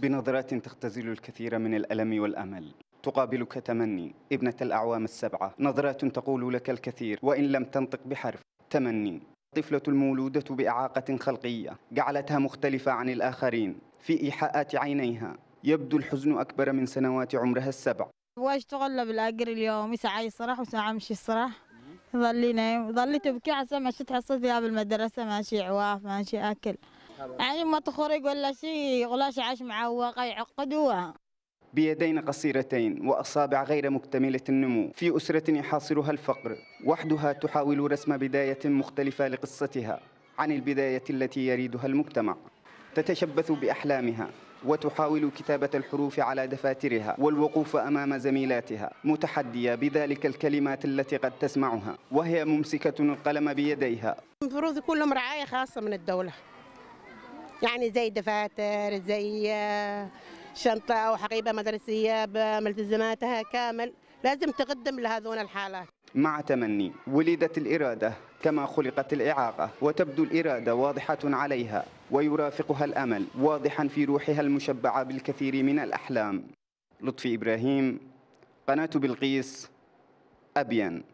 بنظرات تختزل الكثير من الألم والأمل تقابلك تمني ابنة الأعوام السبعة نظرات تقول لك الكثير وإن لم تنطق بحرف تمني طفلة المولودة بإعاقة خلقية جعلتها مختلفة عن الآخرين في إيحاءات عينيها يبدو الحزن أكبر من سنوات عمرها السبع تغلب بالأجر اليوم ساعة يصرح وساعة مش يصرح ظلي نايم ظلي تبكي عسى مشيت حصلت فيها بالمدرسة ماشي عواف ماشي أكل يعني ما تخرج ولا شيء ولا شيء عاش معوقة يعقدوها بيدين قصيرتين وأصابع غير مكتملة النمو في أسرة يحاصرها الفقر وحدها تحاول رسم بداية مختلفة لقصتها عن البداية التي يريدها المجتمع تتشبث بأحلامها وتحاول كتابة الحروف على دفاترها والوقوف أمام زميلاتها متحدية بذلك الكلمات التي قد تسمعها وهي ممسكة القلم بيديها المفروض يكون لهم رعاية خاصة من الدولة يعني زي دفاتر زي آه، شنطة أو حقيبة مدرسية بملتزماتها كامل لازم تقدم لهذون الحالات مع تمني ولدت الإرادة كما خلقت الإعاقة وتبدو الإرادة واضحة عليها ويرافقها الأمل واضحا في روحها المشبعة بالكثير من الأحلام لطفي إبراهيم قناة بلقيس أبين